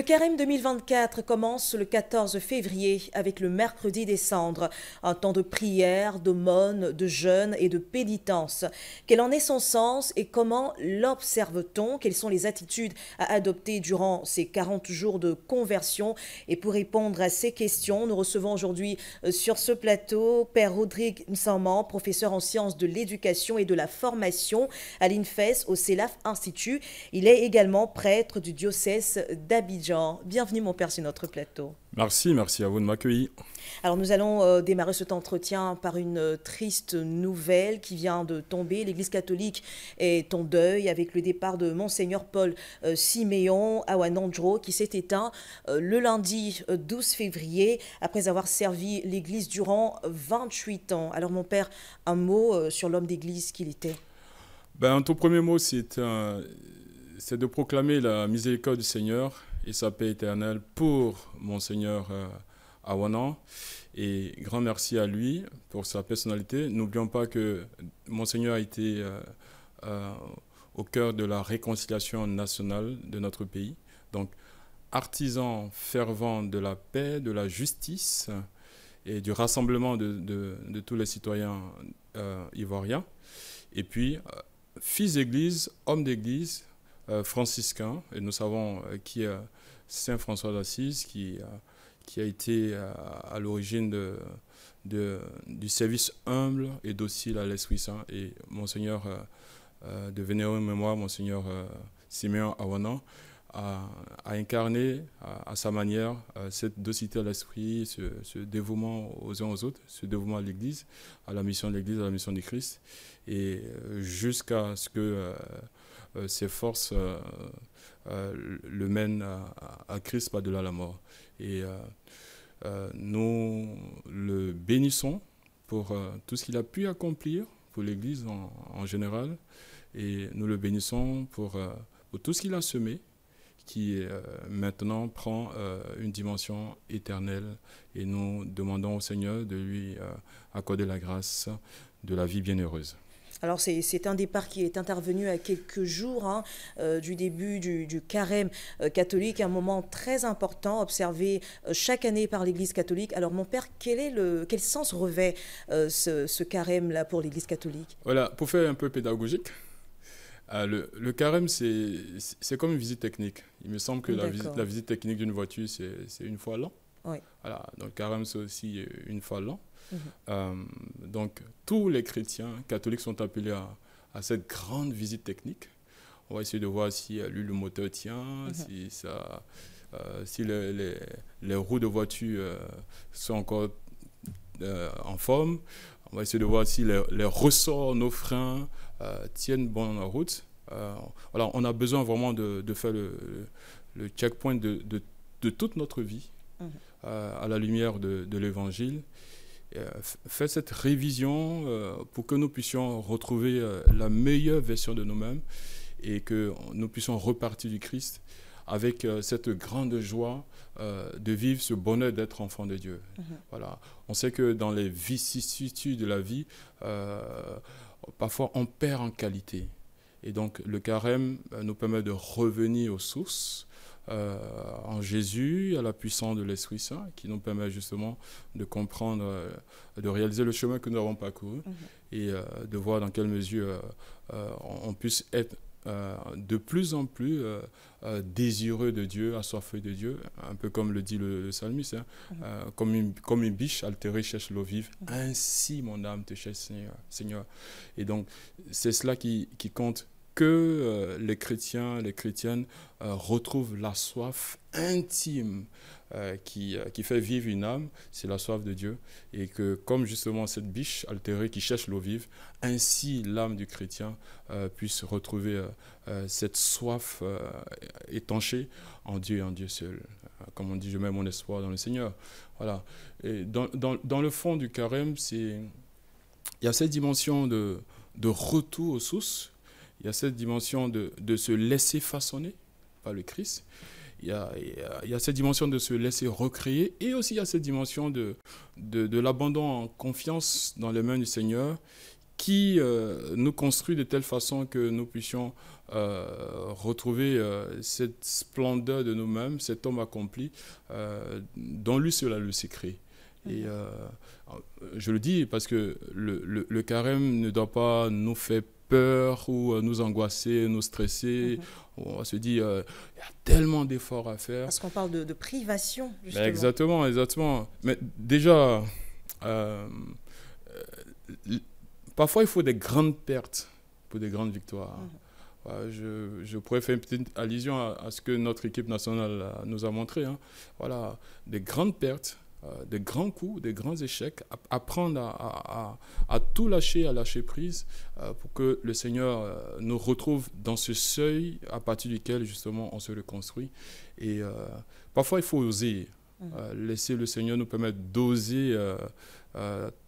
Le carême 2024 commence le 14 février avec le mercredi des cendres, un temps de prière, d'aumône, de jeûne et de pénitence. Quel en est son sens et comment l'observe-t-on Quelles sont les attitudes à adopter durant ces 40 jours de conversion Et pour répondre à ces questions, nous recevons aujourd'hui euh, sur ce plateau Père Rodrigue Nsaman, professeur en sciences de l'éducation et de la formation à l'INFES au CELAF Institut. Il est également prêtre du diocèse d'Abidjan. Bienvenue, mon père, sur notre plateau. Merci, merci à vous de m'accueillir. Alors, nous allons euh, démarrer cet entretien par une euh, triste nouvelle qui vient de tomber. L'Église catholique est en deuil avec le départ de Monseigneur Paul euh, Siméon à Awanandro qui s'est éteint le lundi 12 février après avoir servi l'Église durant 28 ans. Alors, mon père, un mot sur l'homme d'Église qu'il était ben, Ton premier mot, c'est de proclamer la miséricorde du Seigneur et sa paix éternelle pour Monseigneur euh, Awanan. Et grand merci à lui pour sa personnalité. N'oublions pas que Monseigneur a été euh, euh, au cœur de la réconciliation nationale de notre pays. Donc, artisan fervent de la paix, de la justice et du rassemblement de, tous les citoyens ivoiriens. Et puis, fils d'Église, homme d'Église, euh, franciscain, et nous savons euh, qui est euh, Saint François d'Assise, qui, qui a été à l'origine de, du service humble et docile à l'Esprit Saint. Et Monseigneur de vénérable mémoire, Monseigneur euh, Siméon Awanan, a, a, incarné à, sa manière cette docilité à l'Esprit, ce, ce, dévouement aux uns aux autres, ce dévouement à l'Église, à la mission de l'Église, à la mission du Christ, et jusqu'à ce que euh, ses forces euh, euh, le mènent à, à, Christ par delà la mort. Et nous le bénissons pour tout ce qu'il a pu accomplir pour l'Église en, général. Et nous le bénissons pour, tout ce qu'il a semé, qui maintenant prend une dimension éternelle. Et nous demandons au Seigneur de lui accorder la grâce de la vie bienheureuse. Alors c'est un départ qui est intervenu à quelques jours hein, euh, du début du, du carême euh, catholique, un moment très important observé euh, chaque année par l'Église catholique. Alors mon père, quel, est le, quel sens revêt ce, ce carême-là pour l'Église catholique Voilà, pour faire un peu pédagogique, le, le, carême, c'est comme une visite technique. Il me semble que la visite, technique d'une voiture, c'est une fois l'an. Oui. Voilà, donc carême, c'est aussi une fois l'an. Euh, donc tous les chrétiens catholiques sont appelés à, cette grande visite technique. On va essayer de voir si euh, lui, le moteur tient, mhm. si, ça, euh, si les, les, roues de voiture sont encore en forme. On va essayer de voir si les, les ressorts, nos freins tiennent bon en route. alors on a besoin vraiment de, de faire le, le checkpoint de, de, de, toute notre vie mhm. à la lumière de, de l'Évangile. Euh, fait cette révision euh, pour que nous puissions retrouver euh, la meilleure version de nous-mêmes et que nous puissions repartir du Christ avec cette grande joie de vivre ce bonheur d'être enfant de Dieu. Mhm. Voilà. On sait que dans les vicissitudes de la vie, parfois on perd en qualité. Et donc le carême nous permet de revenir aux sources euh, en Jésus, à la puissance de l'Esprit Saint, qui nous permet justement de comprendre, euh, de réaliser le chemin que nous avons pas couru mhm. et euh, de voir dans quelle mesure on puisse être de plus en plus désireux de Dieu, assoiffé de Dieu, un peu comme le dit le, psalmiste, hein. mhm. comme, une, comme une biche altérée cherche l'eau vive, mhm. ainsi mon âme te cherche Seigneur. Seigneur. Et donc c'est cela qui compte que euh, les chrétiens, les chrétiennes euh, retrouvent la soif intime euh, qui, qui, fait vivre une âme, c'est la soif de Dieu. Et que comme justement cette biche altérée qui cherche l'eau vive, ainsi l'âme du chrétien puisse retrouver cette soif étanchée en Dieu et en Dieu seul. Comme on dit, je mets mon espoir dans le Seigneur. Voilà. Et dans, dans, dans le fond du carême, c'est il y a cette dimension de, de retour aux sources il y a cette dimension de, de se laisser façonner par le Christ. Il y, a, il, y a, cette dimension de se laisser recréer et aussi il y a cette dimension de, de, de l'abandon en confiance dans les mains du Seigneur qui euh, nous construit de telle façon que nous puissions euh, retrouver euh, cette splendeur de nous-mêmes, cet homme accompli, dont lui seul a le secret. Et je le dis parce que le, le, le carême ne doit pas nous faire peur ou euh, nous angoisser, nous stresser. Mhm. On se dit, euh, il y a tellement d'efforts à faire. Parce qu'on parle de, privation, exactement, exactement. Mais déjà, euh, parfois, il faut des grandes pertes pour des grandes victoires. Mhm. je, je, pourrais faire une petite allusion à, ce que notre équipe nationale nous a montré. Hein. Voilà, des grandes pertes euh, de grands coups, des grands échecs, apprendre à, tout lâcher, à lâcher prise, euh, pour que le Seigneur euh, nous retrouve dans ce seuil à partir duquel justement on se reconstruit. Et parfois il faut oser, mm. laisser le Seigneur nous permettre d'oser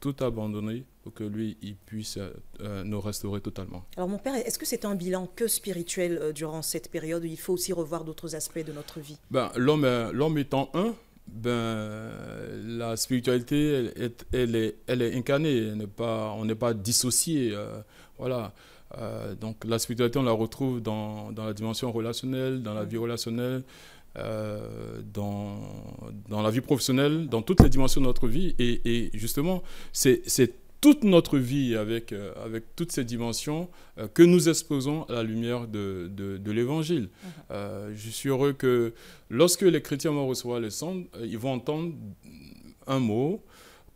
tout abandonner pour que lui, il puisse nous restaurer totalement. Alors mon père, est-ce que c'est un bilan que spirituel durant cette période il faut aussi revoir d'autres aspects de notre vie ben, L'homme étant un, ben, la spiritualité, elle, est, elle est, elle est incarnée, pas, on n'est pas dissocié. Euh, voilà. Euh, donc la spiritualité, on la retrouve dans, dans la dimension relationnelle, dans la vie relationnelle, euh, dans, dans, la vie professionnelle, dans toutes les dimensions de notre vie. Et, et justement, c'est toute notre vie avec, euh, avec toutes ces dimensions euh, que nous exposons à la lumière de, de, l'Évangile. Mhm. Euh, je suis heureux que lorsque les chrétiens vont recevoir le sang, ils vont entendre un mot,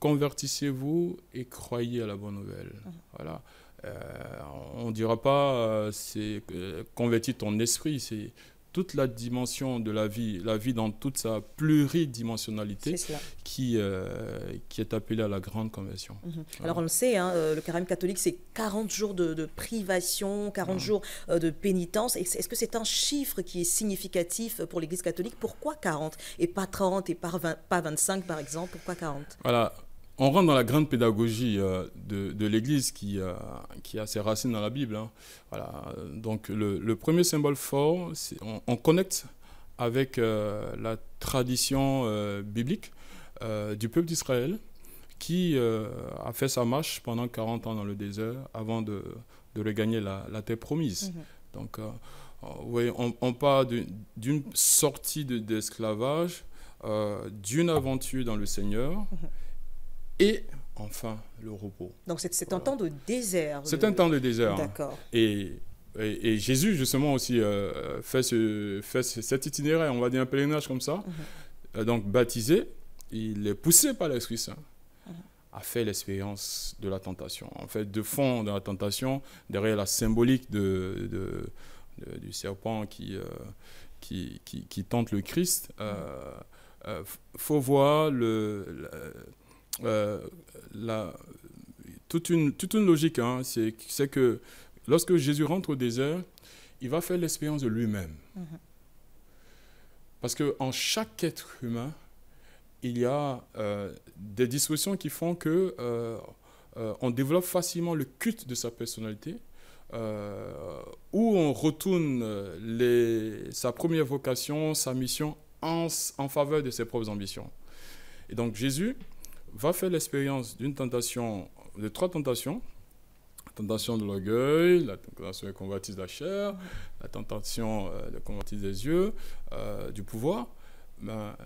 convertissez-vous et croyez à la bonne nouvelle. Mhm. Voilà. on ne dira pas c'est convertis ton esprit, c'est toute la dimension de la vie, la vie dans toute sa pluridimensionnalité qui, euh, qui est appelée à la grande conversion. Mhm. Alors on le sait, hein, euh, le carême catholique, c'est 40 jours de, privation, 40 jours euh, de pénitence. Est-ce que c'est un chiffre qui est significatif pour l'Église catholique Pourquoi 40 et pas 30 et pas, pas 25 par exemple Pourquoi 40 Voilà, on rentre dans la grande pédagogie euh, de, l'Église euh, qui, a ses racines dans la Bible. Hein. Donc le, premier symbole fort, c'est on, connecte avec euh, la tradition biblique du peuple d'Israël qui a fait sa marche pendant 40 ans dans le désert avant de, regagner la, terre promise. Mhm. Donc on, on, d'une sortie d'esclavage, d'une aventure dans le Seigneur. Mhm. Et enfin, le repos. Donc c'est un temps de désert. C'est un hein. temps de désert. D'accord. Et, Jésus, justement, aussi, euh, fait, ce, fait cet itinéraire, on va dire un pèlerinage comme ça. Mhm. Euh, donc baptisé, il est poussé par l'Esprit Saint mhm. a fait l'expérience de la tentation. En fait, de fond dans la tentation, derrière la symbolique de, du serpent euh, qui, qui, qui, tente le Christ, il mhm. faut voir le euh, la, toute, une, toute une logique, hein, c'est que lorsque Jésus rentre au désert, il va faire l'expérience de lui-même. Mhm. parce que Parce qu'en chaque être humain, il y a euh, des dispositions qui font que euh, on développe facilement le culte de sa personnalité, où on retourne sa première vocation, sa mission en, en faveur de ses propres ambitions. Et donc Jésus, va faire l'expérience d'une tentation, de trois tentations. La tentation de l'orgueil, la tentation de convoitise la chair, la tentation euh, de convoitise des yeux, euh, du pouvoir. Ben,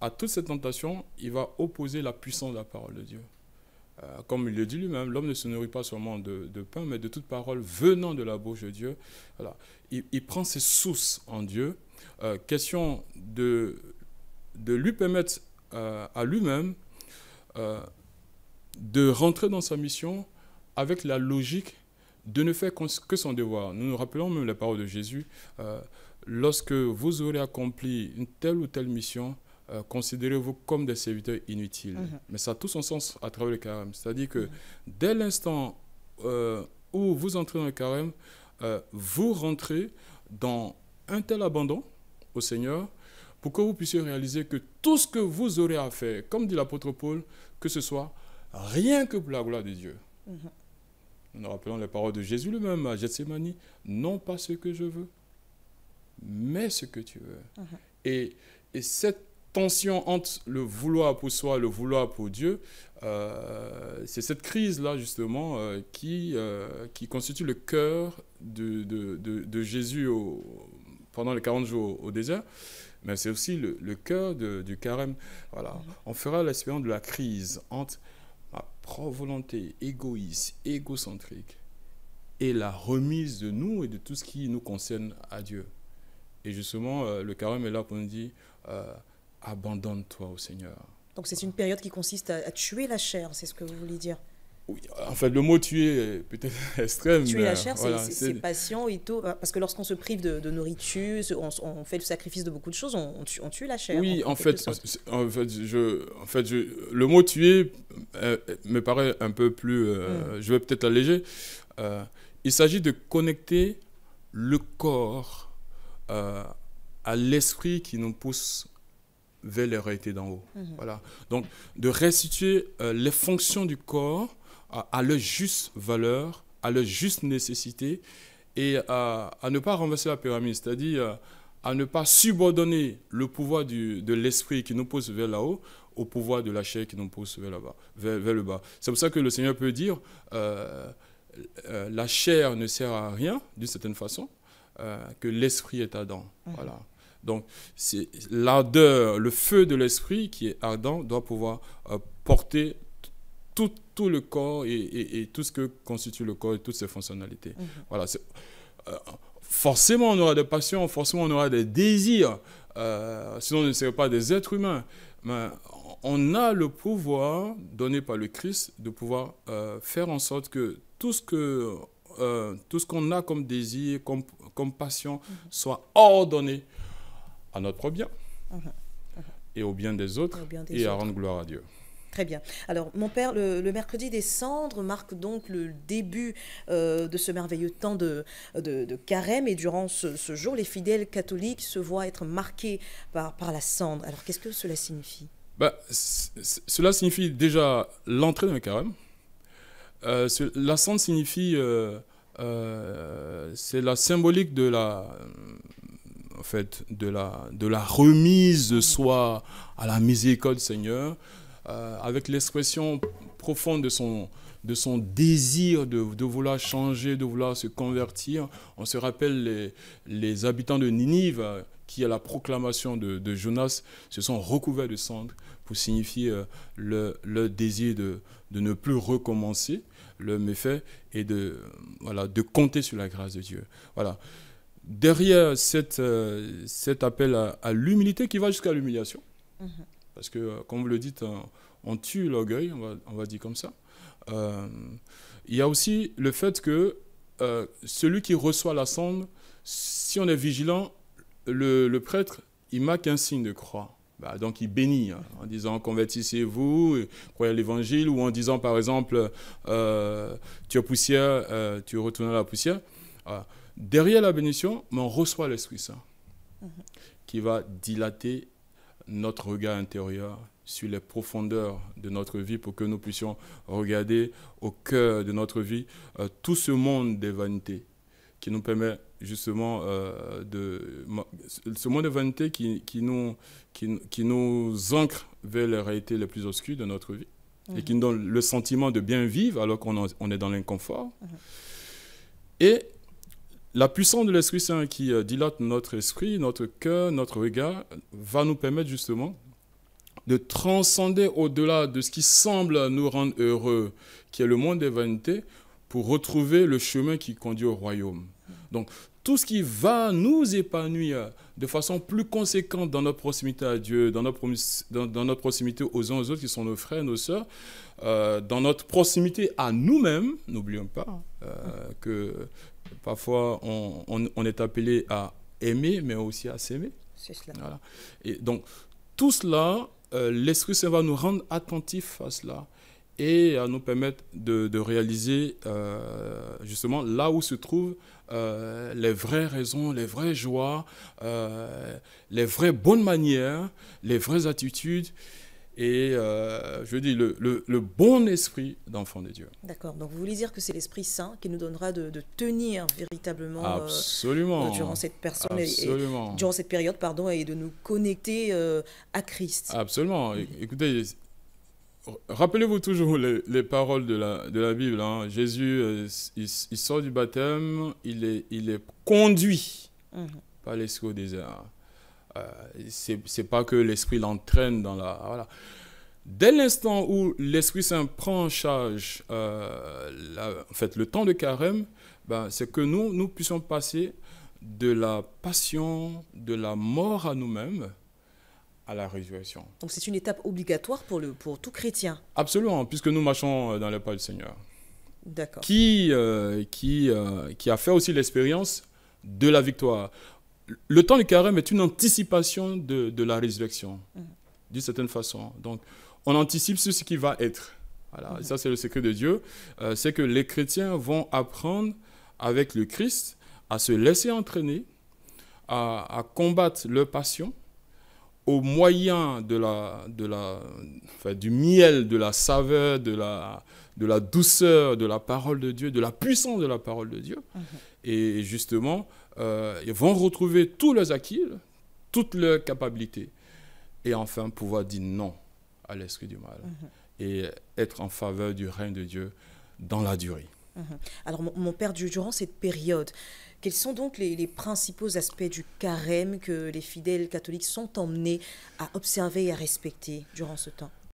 à toutes ces tentations, il va opposer la puissance de la parole de Dieu. Euh, comme il le dit lui-même, l'homme ne se nourrit pas seulement de, pain, mais de toute parole venant de la bouche de Dieu. Voilà. Il, prend ses sources en Dieu. question de, de lui permettre à lui-même euh, de rentrer dans sa mission avec la logique de ne faire que son devoir. Nous nous rappelons même la parole de Jésus. Euh, lorsque vous aurez accompli une telle ou telle mission, euh, considérez-vous comme des serviteurs inutiles. Mhm. Mais ça a tout son sens à travers le carême. C'est-à-dire que mhm. dès l'instant où vous entrez dans le carême, vous rentrez dans un tel abandon au Seigneur pour que vous puissiez réaliser que tout ce que vous aurez à faire, comme dit l'apôtre Paul, que ce soit rien que pour la gloire de Dieu. -hmm. Nous rappelons les paroles de Jésus lui-même à Gethsemane, non pas ce que je veux, mais ce que tu veux. Mhm. et, cette tension entre le vouloir pour soi et le vouloir pour Dieu, euh, c'est cette crise-là justement euh, qui, euh, qui constitue le cœur de, de, Jésus au, pendant les 40 jours au désert mais c'est aussi le, cœur du carême. Voilà. Mhm. On fera l'expérience de la crise entre ma propre volonté égoïste, égocentrique, et la remise de nous et de tout ce qui nous concerne à Dieu. Et justement, euh, le carême est là pour nous dire euh, abandonne-toi au Seigneur. Donc c'est une période qui consiste à tuer la chair, c'est ce que vous voulez dire en fait, le mot tuer est peut-être extrême. Tuer la chair, c'est patient euh, Parce que lorsqu'on se prive de, nourriture, on, fait le sacrifice de beaucoup de choses, on, on, tue, la chair. Oui, en, fait, en fait, je, en fait le mot tuer euh, euh, me paraît un peu plus. Hmm. Je vais peut-être alléger. il s'agit de connecter le corps à l'esprit qui nous pousse vers les réalités d'en haut. Hmm. Voilà. Donc, de restituer les fonctions du corps à leur juste valeur, à leur juste nécessité et à, ne pas renverser la pyramide, c'est-à-dire euh, à ne pas subordonner le pouvoir du, de l'esprit qui nous pousse vers là-haut au pouvoir de la chair qui nous pousse vers, là-bas, vers, le bas. C'est pour ça que le Seigneur peut dire euh, euh, la chair ne sert à rien, d'une certaine façon, que l'esprit est ardent. Mm-hmm. Voilà. Donc, c'est l'ardeur, le feu de l'esprit qui est ardent doit pouvoir porter tout, le corps et, tout ce que constitue le corps et toutes ses fonctionnalités. Mhm. Voilà. Euh, forcément, on aura des passions, forcément, on aura des désirs, euh, sinon, on ne serait pas des êtres humains. Mais on a le pouvoir donné par le Christ de pouvoir euh, faire en sorte que tout ce que tout ce qu'on a comme désir, comme, passion, mhm. soit ordonné à notre bien mhm. et au bien des autres et à rendre gloire à Dieu. Très bien. Alors, mon père, le, mercredi des cendres marque donc le début euh, de ce merveilleux temps de, de, carême. Et durant ce, jour, les fidèles catholiques se voient être marqués par, par la cendre. Alors, qu'est-ce que cela signifie bah, Cela signifie déjà l'entrée dans le carême. Euh, la cendre signifie. Euh, c'est la symbolique de la, en fait, de la, de la remise de soi à la miséricorde Seigneur, euh, avec l'expression profonde de son, de son désir de, de, vouloir changer, de vouloir se convertir. On se rappelle les, les habitants de Ninive euh, qui, à la proclamation de, Jonas, se sont recouverts de cendres pour signifier euh, le, désir de, de, ne plus recommencer le méfait et de, voilà, de compter sur la grâce de Dieu. Voilà. Derrière cette, cet appel à, l'humilité qui va jusqu'à l'humiliation, mhm. Parce que, euh, comme vous le dites, euh, on tue l'orgueil, on va, dire comme ça. Euh, il y a aussi le fait que celui qui reçoit la sonde, si on est vigilant, le, prêtre, il marque un signe de croix. Bah, donc il bénit hein, en disant convertissez-vous, croyez à l'évangile, ou en disant par exemple tu es poussière, tu retournes à la poussière. Ah, derrière la bénition, on reçoit l'Esprit Saint mhm. qui va dilater notre regard intérieur sur les profondeurs de notre vie pour que nous puissions regarder au cœur de notre vie euh, tout ce monde des vanités qui nous permet justement euh, de... Ce monde de vanités qui, qui, nous, qui, nous ancre vers les réalités les plus obscures de notre vie et qui mhm. nous donne le sentiment de bien vivre alors qu'on est dans l'inconfort. Mhm. Et la puissance de l'Esprit Saint qui euh, dilate notre esprit, notre cœur, notre regard, va nous permettre justement de transcender au-delà de ce qui semble nous rendre heureux, qui est le monde des vanités, pour retrouver le chemin qui conduit au royaume. Donc, tout ce qui va nous épanouir de façon plus conséquente dans notre proximité à Dieu, dans notre, proximité aux uns aux autres qui sont nos frères, et nos sœurs, euh, dans notre proximité à nous-mêmes, n'oublions pas euh, que Parfois, on, est appelé à aimer, mais aussi à s'aimer. C'est cela. Et donc, tout cela, euh, l'Esprit Saint va nous rendre attentifs à cela et à nous permettre de, réaliser euh, justement là où se trouvent euh, les vraies raisons, les vraies joies, les vraies bonnes manières, les vraies attitudes et euh, je dis le, le, bon esprit d'enfant de Dieu. D'accord, donc vous voulez dire que c'est l'Esprit Saint qui nous donnera de, de tenir véritablement euh, Absolument. Euh, durant cette personne durant cette période pardon et de nous connecter à Christ. Absolument. Écoutez, rappelez-vous toujours les, les, paroles de la, de la Bible. Hein. Jésus, il, sort du baptême, il est, il est conduit mhm. par l'esprit au désert. Euh, Ce c'est pas que l'esprit l'entraîne dans la. Dès l'instant où l'Esprit Saint prend en charge euh, en fait, le temps de carême, ben, c'est que nous, nous puissions passer de la passion, de la mort à nous-mêmes, à la résurrection. Donc c'est une étape obligatoire pour, le, pour tout chrétien. Absolument, puisque nous marchons euh, dans les pas du Seigneur. D'accord. Qui, qui, qui a fait aussi l'expérience de la victoire le temps du carême est une anticipation de, la résurrection, mhm. d'une certaine façon. Donc, on anticipe ce qui va être. Voilà, mhm. ça c'est le secret de Dieu. Euh, c'est que les chrétiens vont apprendre avec le Christ à se laisser entraîner, à, combattre leur passion au moyen de la, de la, du miel, de la saveur, de la, de la douceur de la parole de Dieu, de la puissance de la parole de Dieu. Mhm. Et justement, euh, ils vont retrouver tous leurs acquis, toutes leurs capacités, et enfin pouvoir dire non à l'esprit du mal mhm. et être en faveur du règne de Dieu dans la durée. Mhm. Alors, mon, père, durant cette période, quels sont donc les, principaux aspects du carême que les fidèles catholiques sont emmenés à observer et à respecter durant ce temps